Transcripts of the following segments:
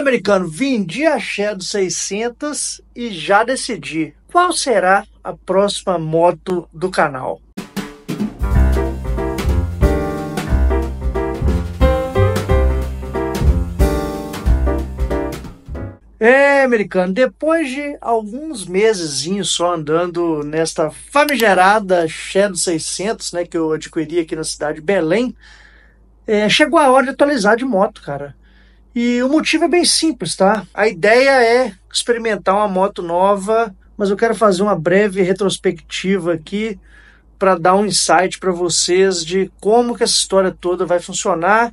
americano, vendi a Shadow dos 600 e já decidi qual será a próxima moto do canal. É, americano, depois de alguns meses só andando nesta famigerada Shadow 600, né, que eu adquiri aqui na cidade de Belém, é, chegou a hora de atualizar de moto, cara. E o motivo é bem simples, tá? A ideia é experimentar uma moto nova, mas eu quero fazer uma breve retrospectiva aqui para dar um insight para vocês de como que essa história toda vai funcionar,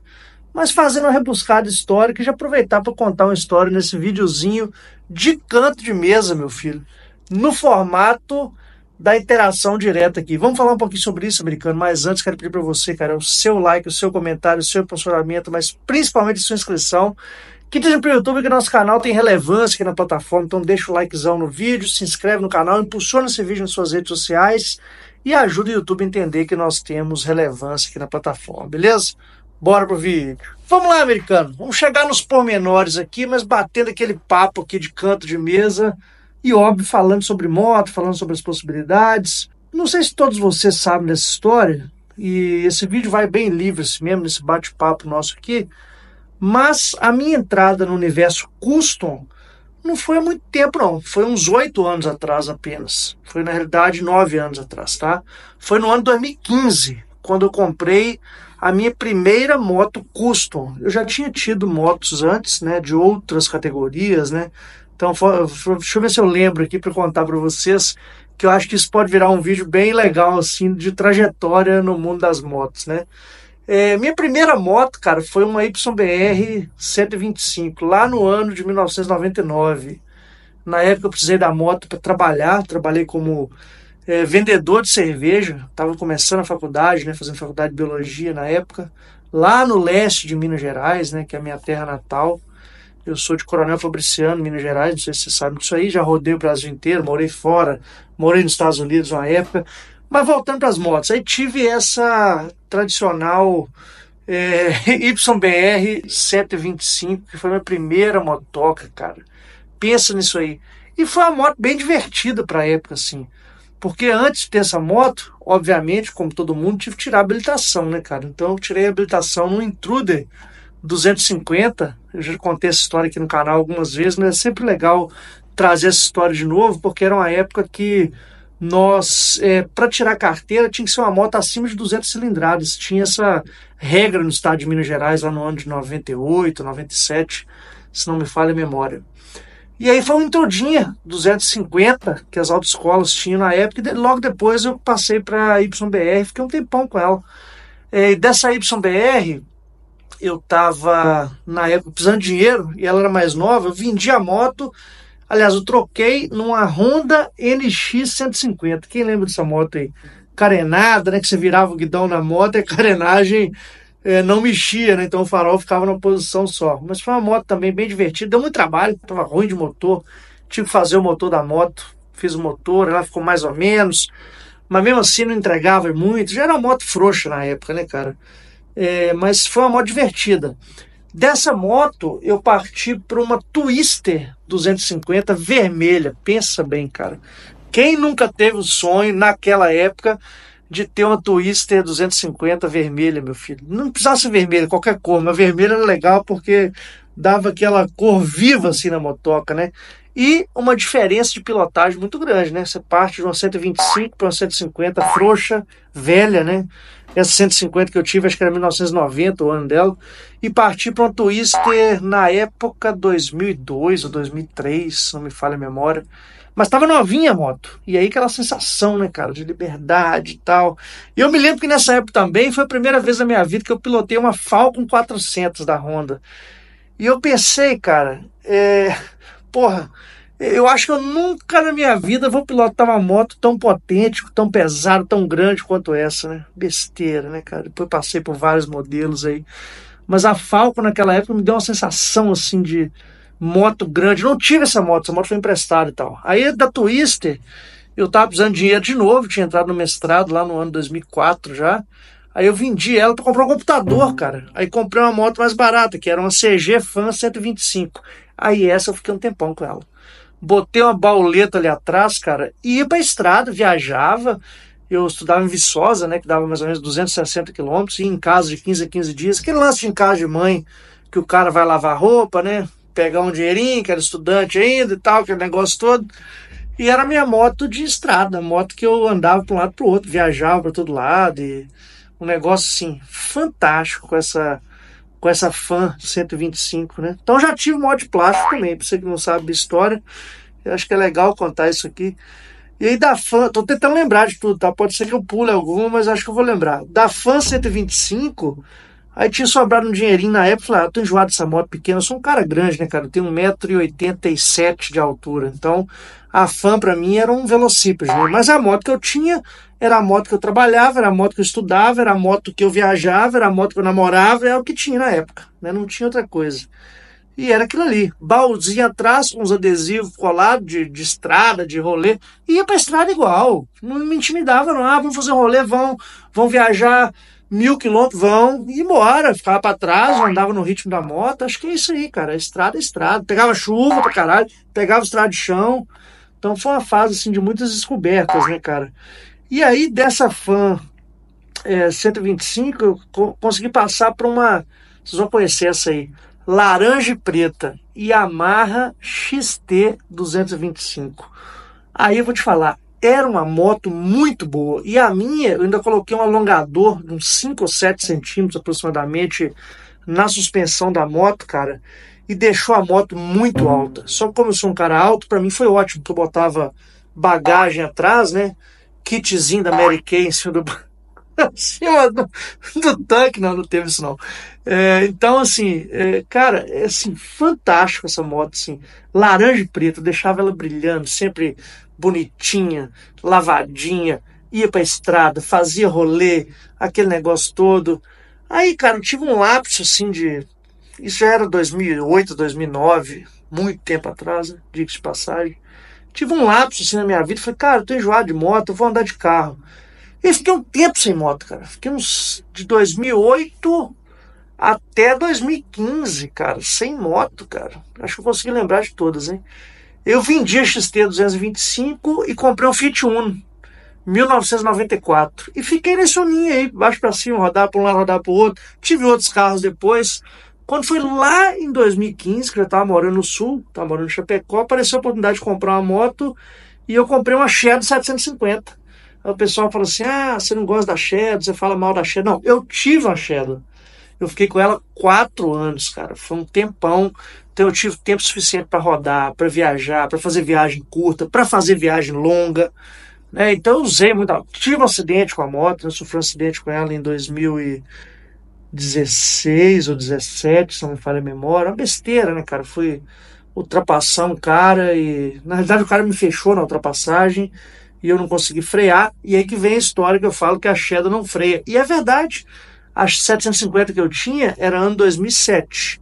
mas fazendo uma rebuscada histórica e aproveitar para contar uma história nesse videozinho de canto de mesa, meu filho, no formato da interação direta aqui. Vamos falar um pouquinho sobre isso, americano, mas antes quero pedir para você, cara, o seu like, o seu comentário, o seu posicionamento, mas principalmente sua inscrição. Que dizem para o YouTube que nosso canal tem relevância aqui na plataforma, então deixa o likezão no vídeo, se inscreve no canal, impulsiona esse vídeo nas suas redes sociais e ajuda o YouTube a entender que nós temos relevância aqui na plataforma, beleza? Bora pro vídeo. Vamos lá, americano. Vamos chegar nos pormenores aqui, mas batendo aquele papo aqui de canto de mesa e óbvio, falando sobre moto, falando sobre as possibilidades. Não sei se todos vocês sabem dessa história, e esse vídeo vai bem livre assim mesmo, nesse bate-papo nosso aqui. Mas a minha entrada no universo custom não foi há muito tempo, não. Foi uns oito anos atrás apenas. Foi, na realidade, nove anos atrás, tá? Foi no ano 2015, quando eu comprei a minha primeira moto custom. Eu já tinha tido motos antes, né? De outras categorias, né? Então, deixa eu ver se eu lembro aqui para contar para vocês, que eu acho que isso pode virar um vídeo bem legal, assim, de trajetória no mundo das motos, né? É, minha primeira moto, cara, foi uma YBR 125, lá no ano de 1999. Na época eu precisei da moto para trabalhar, trabalhei como é, vendedor de cerveja, estava começando a faculdade, né, fazendo faculdade de biologia na época, lá no leste de Minas Gerais, né, que é a minha terra natal. Eu sou de Coronel Fabriciano, Minas Gerais, não sei se você sabe disso aí, já rodei o Brasil inteiro, morei fora, morei nos Estados Unidos uma época. Mas voltando para as motos, aí tive essa tradicional é, YBR 725, que foi minha primeira motoca, cara. Pensa nisso aí. E foi uma moto bem divertida para a época, assim. Porque antes de ter essa moto, obviamente, como todo mundo, tive que tirar a habilitação, né, cara? Então eu tirei a habilitação no Intruder 250, eu já contei essa história aqui no canal algumas vezes, mas é sempre legal trazer essa história de novo, porque era uma época que nós, é, para tirar carteira, tinha que ser uma moto acima de 200 cilindradas. Tinha essa regra no estado de Minas Gerais, lá no ano de 98, 97, se não me falha a memória. E aí foi uma introdinha 250 que as autoescolas tinham na época, e logo depois eu passei para a YBR, fiquei um tempão com ela. É, e dessa YBR, eu tava, na época, precisando de dinheiro e ela era mais nova, eu vendi a moto. Aliás, eu troquei numa Honda NX 150. Quem lembra dessa moto aí? Carenada, né? Que você virava o guidão na moto e a carenagem é, não mexia, né? Então o farol ficava numa posição só. Mas foi uma moto também bem divertida. Deu muito trabalho, tava ruim de motor. Tive que fazer o motor da moto. Fiz o motor, ela ficou mais ou menos. Mas mesmo assim não entregava muito. Já era uma moto frouxa na época, né, cara? É, mas foi uma moto divertida. Dessa moto, eu parti para uma Twister 250 vermelha. Pensa bem, cara. Quem nunca teve o sonho, naquela época, de ter uma Twister 250 vermelha, meu filho? Não precisava ser vermelha, qualquer cor, mas vermelha era legal porque dava aquela cor viva assim na motoca, né? E uma diferença de pilotagem muito grande, né? Você parte de uma 125 para uma 150 frouxa, velha, né? Essa 150 que eu tive, acho que era 1990 o ano dela. E parti para um Twister na época 2002 ou 2003, não me falha a memória. Mas estava novinha a moto. E aí aquela sensação, né, cara, de liberdade e tal. E eu me lembro que nessa época também foi a primeira vez na minha vida que eu pilotei uma Falcon 400 da Honda. E eu pensei, cara, é... porra, eu acho que eu nunca na minha vida vou pilotar uma moto tão potente, tão pesada, tão grande quanto essa, né? Besteira, né, cara? Depois passei por vários modelos aí. Mas a Falco naquela época me deu uma sensação assim de moto grande. Não tive essa moto, essa moto foi emprestada e tal. Aí da Twister, eu tava precisando de dinheiro de novo, tinha entrado no mestrado lá no ano 2004 já. Aí eu vendi ela para comprar um computador, cara. Aí comprei uma moto mais barata, que era uma CG Fan 125. Aí essa eu fiquei um tempão com ela botei uma bauleta ali atrás, cara, e ia pra estrada, viajava. Eu estudava em Viçosa, né, que dava mais ou menos 260 quilômetros, e em casa de 15 a 15 dias. Aquele lance de em casa de mãe, que o cara vai lavar roupa, né, pegar um dinheirinho, que era estudante ainda e tal, aquele negócio todo. E era minha moto de estrada, moto que eu andava para um lado para o outro, viajava para todo lado. E um negócio assim fantástico com essa com essa Fan 125, né? Então já tive mod plástico também, pra você que não sabe da história. Eu acho que é legal contar isso aqui. E aí da Fan, tô tentando lembrar de tudo, tá? Pode ser que eu pule alguma, mas acho que eu vou lembrar. Da Fan 125, Aí tinha sobrado um dinheirinho na época, falei, ah, eu tô enjoado dessa moto pequena, eu sou um cara grande, né, cara? Eu tenho 1,87m de altura. Então, a fã para mim era um velocípede, né? Mas a moto que eu tinha era a moto que eu trabalhava, era a moto que eu estudava, era a moto que eu viajava, era a moto que eu namorava, era é o que tinha na época, né? Não tinha outra coisa. E era aquilo ali, baúzinho atrás, com uns adesivos colados de, de estrada, de rolê. Ia pra estrada igual, não me intimidava, não. Ah, vamos fazer um rolê, vão, vão viajar mil quilômetros vão e embora, ficava para trás, andava no ritmo da moto. Acho que é isso aí, cara. É estrada é estrada. Pegava chuva pra caralho, pegava estrada de chão. Então foi uma fase assim de muitas descobertas, né, cara? E aí dessa fã é, 125 eu co consegui passar para uma, vocês vão conhecer essa aí, laranja e preta, Yamaha XT 225. Aí eu vou te falar, era uma moto muito boa. E a minha, eu ainda coloquei um alongador de uns 5 ou 7 centímetros aproximadamente na suspensão da moto, cara, e deixou a moto muito alta. Só que como eu sou um cara alto, para mim foi ótimo, porque eu botava bagagem atrás, né? Kitzinho da Mary Kay em cima do, acima do, do, tanque. Não, não teve isso não. É, então, assim, é, cara, é assim, fantástico essa moto, assim, laranja e preto, deixava ela brilhando, sempre bonitinha, lavadinha, ia pra estrada, fazia rolê, aquele negócio todo. Aí, cara, eu tive um lapso, assim, de... Isso já era 2008, 2009, muito tempo atrás, né? diga de passagem. Tive um lapso, assim, na minha vida, falei, cara, eu tô enjoado de moto, eu vou andar de carro. Eu fiquei um tempo sem moto, cara. Fiquei uns de 2008 até 2015, cara, sem moto, cara. Acho que eu consegui lembrar de todas, hein? Eu vendi a XT 225 e comprei um Fiat Uno, 1994. E fiquei nesse uninho aí, baixo para cima, rodar para um lado, rodar para outro. Tive outros carros depois. Quando foi lá em 2015, que eu estava morando no Sul, estava morando em Chapecó, apareceu a oportunidade de comprar uma moto e eu comprei uma Shadow 750 o pessoal fala assim: ah, você não gosta da Shadow, você fala mal da Shadow. Não, eu tive a Shadow. Eu fiquei com ela quatro anos, cara. Foi um tempão. Então eu tive tempo suficiente para rodar, para viajar, para fazer viagem curta, para fazer viagem longa. Né? Então eu usei muito. Tive um acidente com a moto, né? eu sofri um acidente com ela em 2016 ou 2017 se não me falha a memória. Uma besteira, né, cara? fui ultrapassar um cara e. Na verdade o cara me fechou na ultrapassagem e eu não consegui frear. E aí que vem a história que eu falo que a Shadow não freia. E é verdade. A 750 que eu tinha era ano 2007.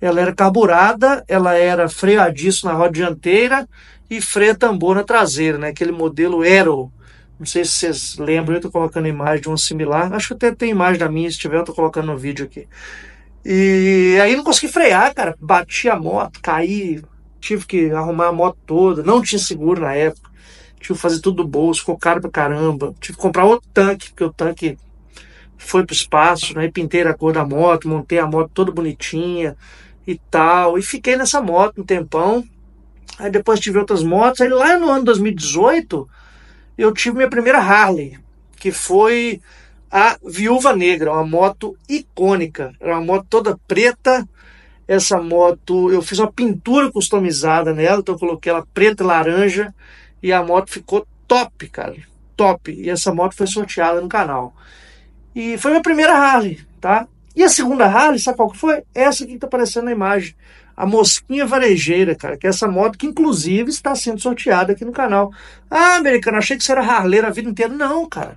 Ela era carburada, ela era freadiço na roda dianteira e freia tambor na traseira, né? Aquele modelo Aero. Não sei se vocês lembram, eu estou colocando imagem de um similar. Acho que até tem imagem da minha, se tiver, eu estou colocando no vídeo aqui. E aí não consegui frear, cara. Bati a moto, caí, tive que arrumar a moto toda, não tinha seguro na época tive que fazer tudo do bolso, ficou caro pra caramba. Tive que comprar outro tanque, porque o tanque foi pro espaço, né? E pintei a cor da moto, montei a moto toda bonitinha e tal. E fiquei nessa moto um tempão. Aí depois tive outras motos. Aí lá no ano 2018 eu tive minha primeira Harley, que foi a Viúva Negra, uma moto icônica. Era uma moto toda preta. Essa moto, eu fiz uma pintura customizada nela, então eu coloquei ela preta e laranja. E a moto ficou top, cara. Top. E essa moto foi sorteada no canal. E foi minha primeira Harley, tá? E a segunda Harley, sabe qual que foi? Essa que tá aparecendo na imagem. A Mosquinha Varejeira, cara, que é essa moto que inclusive está sendo sorteada aqui no canal. Ah, americano, achei que você era harleiro a vida inteira. Não, cara.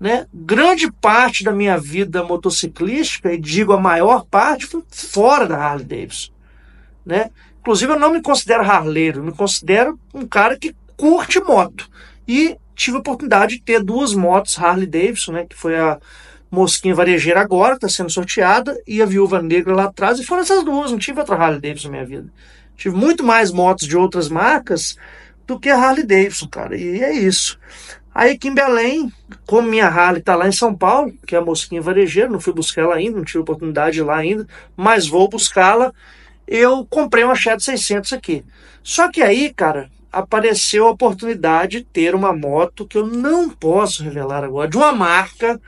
Né? Grande parte da minha vida motociclística, e digo a maior parte, foi fora da Harley Davidson. Né? Inclusive, eu não me considero harleiro, me considero um cara que curte moto. E tive a oportunidade de ter duas motos Harley Davidson, né? Que foi a Mosquinha Varejeira agora, que está sendo sorteada, e a Viúva Negra lá atrás. E foram essas duas, não tive outra Harley Davidson na minha vida. Tive muito mais motos de outras marcas do que a Harley Davidson, cara. E é isso. Aí aqui em Belém, como minha Harley está lá em São Paulo, que é a Mosquinha Varejeira, não fui buscar ela ainda, não tive oportunidade lá ainda, mas vou buscá-la. Eu comprei uma Shadow 600 aqui. Só que aí, cara, apareceu a oportunidade de ter uma moto que eu não posso revelar agora, de uma marca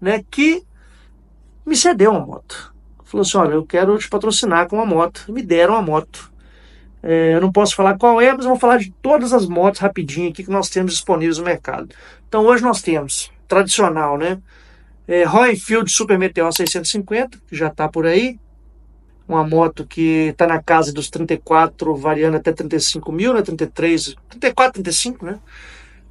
né, que me cedeu uma moto. Falou assim: olha, eu quero te patrocinar com uma moto. Me deram uma moto. É, eu não posso falar qual é, mas vou falar de todas as motos rapidinho aqui que nós temos disponíveis no mercado. Então hoje nós temos, tradicional, né? É, Royfield Super Meteor 650, que já está por aí, uma moto que está na casa dos 34, variando até 35 mil, né? 33, 34, 35, né?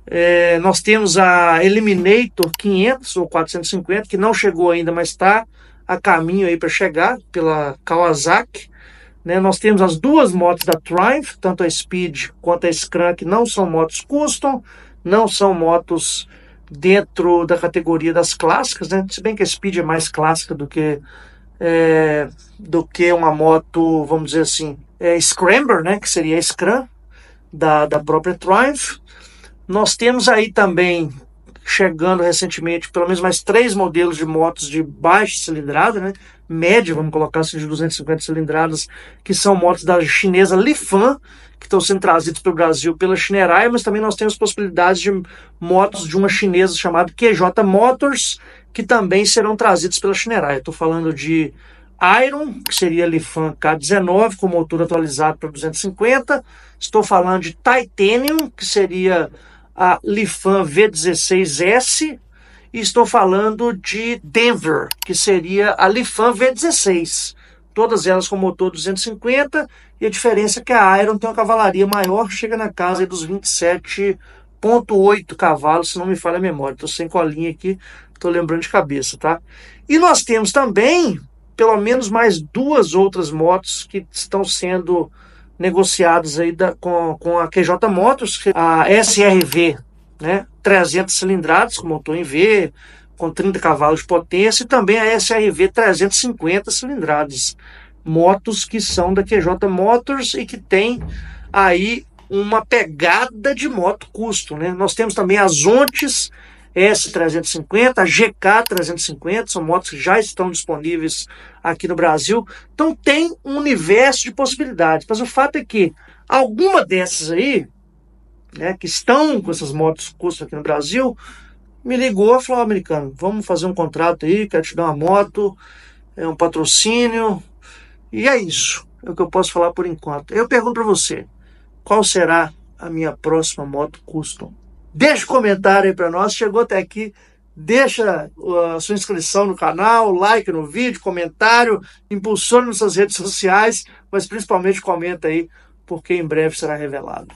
É, nós temos a Eliminator 500 ou 450, que não chegou ainda, mas está a caminho aí para chegar, pela Kawasaki. Né? Nós temos as duas motos da Triumph, tanto a Speed quanto a Scram, que não são motos custom, não são motos dentro da categoria das clássicas, né? se bem que a Speed é mais clássica do que é, do que uma moto, vamos dizer assim, é, Scrambler, né, que seria a Scram da, da própria Triumph. Nós temos aí também, chegando recentemente, pelo menos mais três modelos de motos de baixa cilindrada, né, média, vamos colocar assim, de 250 cilindradas, que são motos da chinesa Lifan, que estão sendo trazidos para o Brasil pela Chinerai, mas também nós temos possibilidades de motos de uma chinesa chamada QJ Motors que também serão trazidos pela Schneider. Estou falando de Iron, que seria Lifan K19, com motor atualizado para 250. Estou falando de Titanium, que seria a Lifan V16S. E estou falando de Denver, que seria a Lifan V16. Todas elas com motor 250. E a diferença é que a Iron tem uma cavalaria maior, chega na casa dos 27 1.8 cavalos, se não me falha a memória. Estou sem colinha aqui, estou lembrando de cabeça, tá? E nós temos também, pelo menos mais duas outras motos que estão sendo negociadas aí da, com, com a QJ Motors é a SRV, né? 300 cilindradas com motor em V, com 30 cavalos de potência, e também a SRV 350 cilindradas. Motos que são da QJ Motors e que tem aí uma pegada de moto custo. Né? Nós temos também as Ontes S350, a GK350, são motos que já estão disponíveis aqui no Brasil. Então tem um universo de possibilidades, mas o fato é que alguma dessas aí, né, que estão com essas motos custo aqui no Brasil, me ligou e falou, oh, americano, vamos fazer um contrato aí, quero te dar uma moto, é um patrocínio, e é isso, é o que eu posso falar por enquanto. Eu pergunto para você, qual será a minha próxima moto custom. Deixa um comentário aí para nós, chegou até aqui, deixa uh, a sua inscrição no canal, like no vídeo, comentário, impulsione nas suas redes sociais, mas principalmente comenta aí, porque em breve será revelado.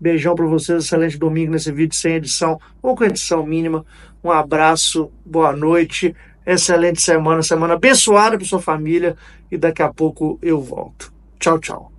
Beijão para vocês, excelente domingo nesse vídeo sem edição ou com edição mínima. Um abraço, boa noite, excelente semana, semana abençoada para sua família e daqui a pouco eu volto. Tchau, tchau.